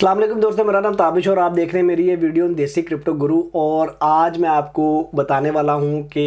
अल्लाम दोस्तों मेरा नाम ताबिश और आप देख रहे हैं मेरी ये वीडियो देसी क्रिप्टो गुरु और आज मैं आपको बताने वाला हूँ कि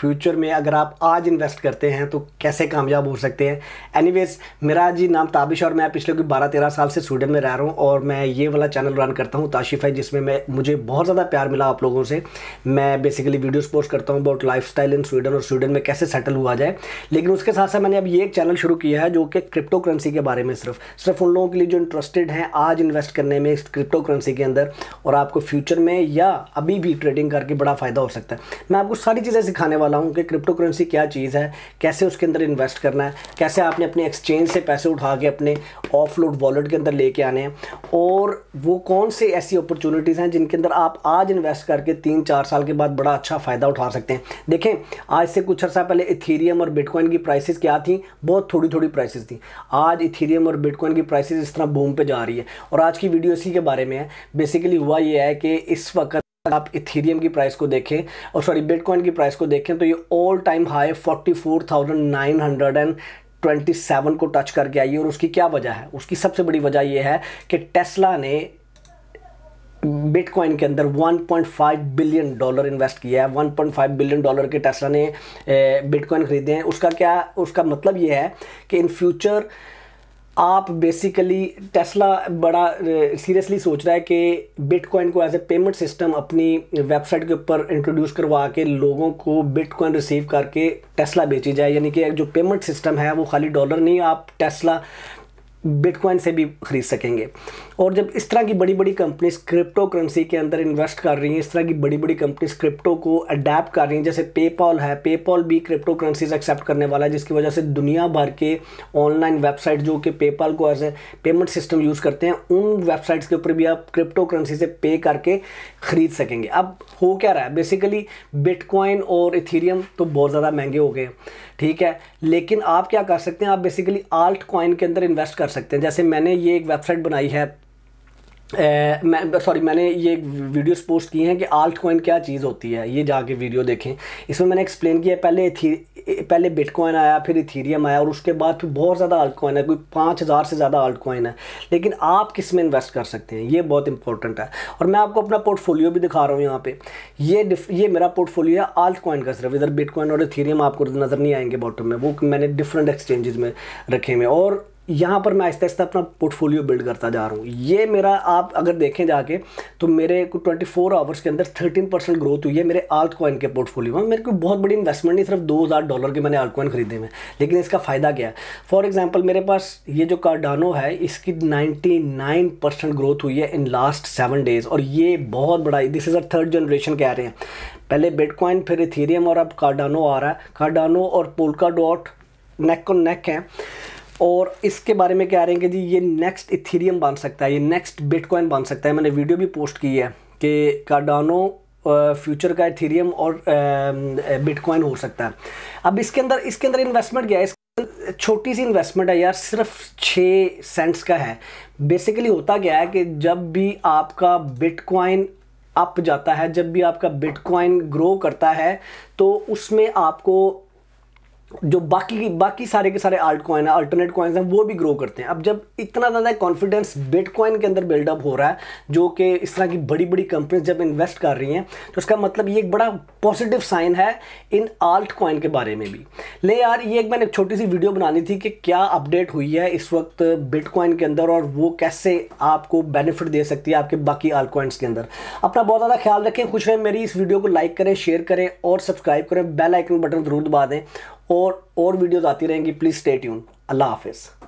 फ्यूचर में अगर आप आज इन्वेस्ट करते हैं तो कैसे कामयाब हो सकते हैं एनीवेज मेरा जी नाम ताबिश और मैं पिछले कोई बारह तेरह साल से स्वीडन में रह रहा हूँ और मैं ये वाला चैनल रन करता हूँ ताशिफ है जिसमें मैं मुझे बहुत ज़्यादा प्यार मिला आप लोगों से मैं बेसिकली वीडियोज़ पोस्ट करता हूँ अबाउट लाइफ इन स्वीडन और स्वीडन में कैसे सेटल हुआ जाए लेकिन उसके साथ साथ मैंने अब ये एक चैनल शुरू किया है जो कि क्रिप्टो करेंसी के बारे में सिर्फ सिर्फ उन लोगों के लिए जो इंटरेस्टेड हैं आज इन्वेस्ट इन्वेस्ट करने में क्रिप्टो करेंसी के अंदर और आपको फ्यूचर में या अभी भी ट्रेडिंग करके बड़ा फ़ायदा हो सकता है मैं आपको सारी चीज़ें सिखाने वाला हूँ कि क्रिप्टो करेंसी क्या चीज़ है कैसे उसके अंदर इन्वेस्ट करना है कैसे आपने अपने एक्सचेंज से पैसे उठा के अपने ऑफ लोड वॉलेट के अंदर लेके आने हैं और वो कौन से ऐसी अपॉर्चुनिटीज़ हैं जिनके अंदर आप आज इन्वेस्ट करके तीन चार साल के बाद बड़ा अच्छा फ़ायदा उठा सकते हैं देखें आज से कुछ अर्सा पहले इथीरियम और बिटकॉइन की प्राइसेस क्या थी बहुत थोड़ी थोड़ी प्राइसेस थी आज इथीरियम और बिटकॉइन की प्राइसेस इस तरह बूम पे जा रही है और आज की वीडियो इसी के बारे में है बेसिकली हुआ ये है कि इस वक्त आप इथेरियम की प्राइस को देखें और सॉरी बिटकॉइन की प्राइस को देखें तो ये ऑल टाइम हाई 44,900 27 को टच करके आई है और उसकी क्या वजह है उसकी सबसे बड़ी वजह यह है कि टेस्ला ने बिटकॉइन के अंदर 1.5 बिलियन डॉलर इन्वेस्ट किया है 1.5 बिलियन डॉलर के टेस्ला ने बिटकॉइन खरीदे हैं उसका क्या उसका मतलब यह है कि इन फ्यूचर आप बेसिकली टेस्ला बड़ा सीरियसली uh, सोच रहा है कि बिटकॉइन को एज ए पेमेंट सिस्टम अपनी वेबसाइट के ऊपर इंट्रोड्यूस करवा के लोगों को बिटकॉइन रिसीव करके टेस्ला बेची जाए यानी कि जो पेमेंट सिस्टम है वो खाली डॉलर नहीं आप टेस्ला बिटकॉइन से भी खरीद सकेंगे और जब इस तरह की बड़ी बड़ी कंपनीज क्रिप्टो करेंसी के अंदर इन्वेस्ट कर रही हैं इस तरह की बड़ी बड़ी कंपनीज क्रिप्टो को अडेप्ट कर रही हैं जैसे पेपॉल है पेपॉल भी क्रिप्टो करेंसीज एक्सेप्ट करने वाला है जिसकी वजह से दुनिया भर के ऑनलाइन वेबसाइट जो कि पेपॉल को as a payment system use करते हैं उन वेबसाइट्स के ऊपर भी आप क्रिप्टो करेंसी से पे करके ख़रीद सकेंगे अब हो क्या रहा है बेसिकली बिटकॉइन और इथीरियम तो बहुत ज़्यादा महंगे हो गए ठीक है लेकिन आप क्या कर सकते हैं आप बेसिकली आल्ट कॉइन के अंदर इन्वेस्ट कर कर सकते हैं जैसे मैंने ये एक वेबसाइट बनाई है मैं सॉरी मैंने ये वीडियोस पोस्ट की हैं कि आल्ट कॉइन क्या चीज़ होती है ये जाके वीडियो देखें इसमें मैंने एक्सप्लेन किया पहले थी पहले बिटकॉइन आया फिर इथीरियम आया और उसके बाद फिर बहुत ज़्यादा आल्ट कॉइन है कोई पाँच हज़ार से ज़्यादा आल्ट कॉइन है लेकिन आप किस में इन्वेस्ट कर सकते हैं ये बहुत इंपॉर्टेंट है और मैं आपको अपना पोर्टफोलियो भी दिखा रहा हूँ यहाँ पर ये ये मेरा पोर्टफोलियो है आल्ट कॉइन का सिर्फ इधर बिटकॉइन और इथीरियम आपको नज़र नहीं आएंगे बॉटम में वो मैंने डिफरेंट एक्सचेंजेस में रखे हुए और यहाँ पर मैं आहिस्ता आहिस्ता अपना पोर्टफोलियो बिल्ड करता जा रहा हूँ ये मेरा आप अगर देखें जाके तो मेरे को 24 फोर आवर्स के अंदर 13 परसेंट ग्रोथ हुई है मेरे आर्ट कॉइन के पोर्टफोलियो में मेरे को बहुत बड़ी इन्वेस्टमेंट नहीं सिर्फ दो हज़ार डॉलर के मैंने आर्ट कॉइन खरीदे हैं लेकिन इसका फ़ायदा क्या है फॉर एग्जाम्पल मेरे पास ये जो कार्डानो है इसकी नाइन्टी ग्रोथ हुई है इन लास्ट सेवन डेज़ और ये बहुत बड़ा this is a third generation कह रहे हैं पहले बिटकॉइन फिर इथेरियम और अब कार्डानो आ रहा है कार्डानो और पोलका डॉट नेक और नेक हैं और इसके बारे में कह रहे हैं कि जी ये नेक्स्ट इथेरियम बन सकता है ये नेक्स्ट बिटकॉइन बन सकता है मैंने वीडियो भी पोस्ट की है कि कार्डानो फ्यूचर का इथेरियम और बिटकॉइन हो सकता है अब इसके अंदर इसके अंदर इन्वेस्टमेंट क्या है छोटी सी इन्वेस्टमेंट है यार सिर्फ छः सेंट्स का है बेसिकली होता क्या है कि जब भी आपका बिटकॉइन अप जाता है जब भी आपका बिटकॉइन ग्रो करता है तो उसमें आपको जो बाकी की बाकी सारे के सारे आर्ट कॉइन है अल्टरनेट कॉइन्स हैं वो भी ग्रो करते हैं अब जब इतना ज़्यादा कॉन्फिडेंस बिटकॉइन के अंदर बिल्डअप हो रहा है जो कि इस तरह की बड़ी बड़ी कंपनीज जब इन्वेस्ट कर रही हैं तो उसका मतलब ये एक बड़ा पॉजिटिव साइन है इन आल्ट कॉइन के बारे में भी ले यार ये एक मैंने एक छोटी सी वीडियो बनानी थी कि क्या अपडेट हुई है इस वक्त बिटकॉइन के अंदर और वो कैसे आपको बेनिफिट दे सकती है आपके बाकी आल्ट कॉइन्स के अंदर अपना बहुत ज़्यादा ख्याल रखें खुश रहें मेरी इस वीडियो को लाइक करें शेयर करें और सब्सक्राइब करें बेल आइकन बटन ज़रूर दबा दें और और वीडियोज़ आती रहेंगी प्लीज़ स्टे ट्यून अल्लाह हाफिज़